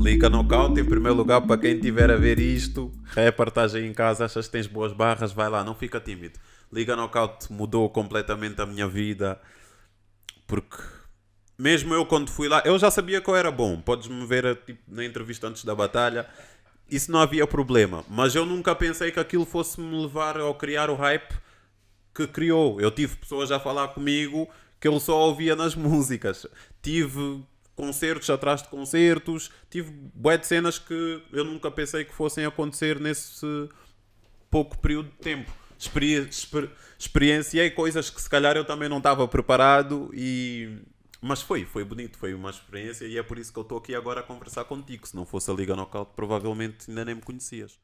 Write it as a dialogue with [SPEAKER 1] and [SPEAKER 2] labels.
[SPEAKER 1] Liga Knockout, em primeiro lugar, para quem tiver a ver isto, rapper, estás aí em casa, achas que tens boas barras, vai lá, não fica tímido. Liga Knockout mudou completamente a minha vida, porque mesmo eu quando fui lá, eu já sabia que eu era bom, podes-me ver tipo, na entrevista antes da batalha, isso não havia problema, mas eu nunca pensei que aquilo fosse me levar ao criar o hype que criou. Eu tive pessoas a falar comigo que eu só ouvia nas músicas. Tive concertos atrás de concertos, tive bué de cenas que eu nunca pensei que fossem acontecer nesse pouco período de tempo. Experi exper experienciei coisas que se calhar eu também não estava preparado e mas foi, foi bonito, foi uma experiência e é por isso que eu estou aqui agora a conversar contigo. Se não fosse a Liga Knockout, provavelmente ainda nem me conhecias.